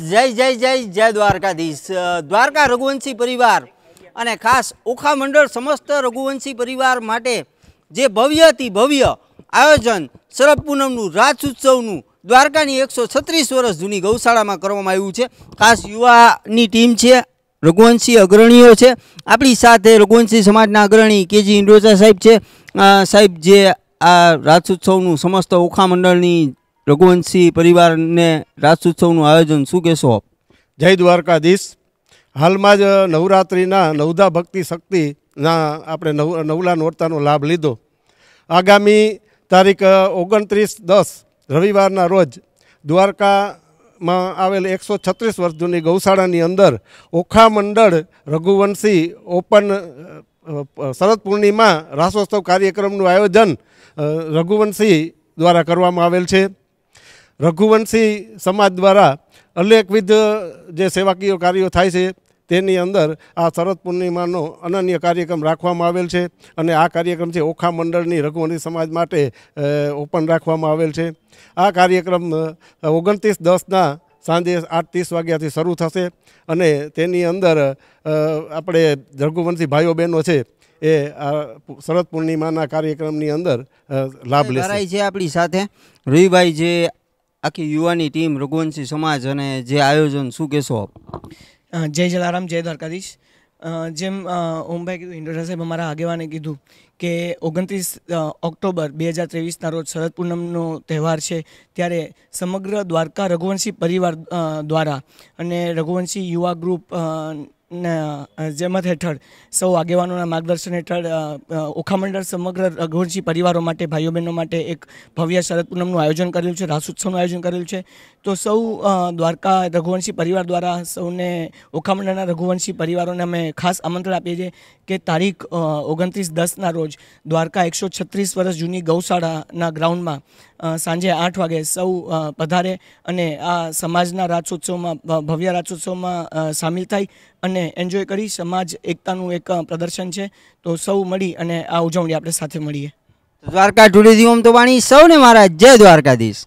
જય જય જય જય દ્વારકાધીશ દ્વારકા રઘુવંશી પરિવાર અને ખાસ ઓખા મંડળ સમસ્ત રઘુવંશી પરિવાર માટે જે ભવ્યથી ભવ્ય આયોજન શરદ પૂનમનું રાજ ઉત્સવનું દ્વારકાની એકસો છત્રીસ વર્ષ જૂની ગૌશાળામાં કરવામાં આવ્યું છે ખાસ યુવાની ટીમ છે રઘુવંશી અગ્રણીઓ છે આપણી સાથે રઘુવંશી સમાજના અગ્રણી કેજી ઇન્ડોજા સાહેબ છે સાહેબ જે આ રાજ ઉત્સવનું સમસ્ત ઓખા મંડળની રઘુવંશી પરિવારને રાસ ઉત્સવનું આયોજન શું કહેશો આપ જય દ્વારકાધીશ હાલમાં જ નવરાત્રિના નવધા ભક્તિ શક્તિના આપણે નવ નવલા નોરતાનો લાભ લીધો આગામી તારીખ ઓગણત્રીસ દસ રવિવારના રોજ દ્વારકામાં આવેલ એકસો છત્રીસ વર્ષ જૂની ગૌશાળાની અંદર ઓખા મંડળ રઘુવંશી ઓપન શરદ પૂર્ણિમા રાસોત્સવ કાર્યક્રમનું આયોજન રઘુવંશી દ્વારા કરવામાં આવેલ છે રઘુવંશી સમાજ દ્વારા અનેકવિધ જે સેવાકીય કાર્યો થાય છે તેની અંદર આ શરદ પૂર્ણિમાનો અનન્ય કાર્યક્રમ રાખવામાં આવેલ છે અને આ કાર્યક્રમ છે ઓખા મંડળની રઘુવંશી સમાજ માટે ઓપન રાખવામાં આવેલ છે આ કાર્યક્રમ ઓગણત્રીસ દસના સાંજે આઠ ત્રીસ વાગ્યાથી શરૂ થશે અને તેની અંદર આપણે રઘુવંશી ભાઈઓ બહેનો છે એ આ શરદ પૂર્ણિમાના કાર્યક્રમની અંદર લાભ લેશે છે આપણી સાથે રૂહીભાઈ જે આખી યુવાની ટીમ રઘુવંશી સમાજ અને જે આયોજન શું કહેશો આપ જય જલારામ જય દ્વારકાધીશ જેમ ઓમભાઈ કીધું ઇન્દ્રજા સાહેબ અમારા આગેવાને કીધું કે ઓગણત્રીસ ઓક્ટોબર બે હજાર ત્રેવીસના રોજ શરદ પૂનમનો તહેવાર છે ત્યારે સમગ્ર દ્વારકા રઘુવંશી પરિવાર દ્વારા અને રઘુવંશી યુવા ગ્રુપ જેમત હેઠળ સૌ આગેવાનોના માર્ગદર્શન હેઠળ ઓખામંડળ સમગ્ર રઘુવંશી પરિવારો માટે ભાઈઓ બહેનો માટે એક ભવ્ય શરદ પૂનમનું આયોજન કરેલું છે રાસોત્સવનું આયોજન કરેલું છે તો સૌ દ્વારકા રઘુવંશી પરિવાર દ્વારા સૌને ઓખામંડળના રઘુવંશી પરિવારોને અમે ખાસ આમંત્રણ આપીએ છીએ કે તારીખ ઓગણત્રીસ દસના રોજ દ્વારકા એકસો છત્રીસ વર્ષ જૂની ગૌશાળાના ગ્રાઉન્ડમાં સાંજે આઠ વાગે સૌ પધારે અને આ સમાજના રાજોત્સવમાં ભવ્ય રાજોત્સવમાં સામેલ થાય અને એન્જોય કરી સમાજ એકતાનું એક પ્રદર્શન છે તો સૌ મળી અને આ ઉજવણી આપણે સાથે મળીએ દ્વારકા ટુડે જીવમ તો વાણી સૌને મારા જય દ્વારકાધીશ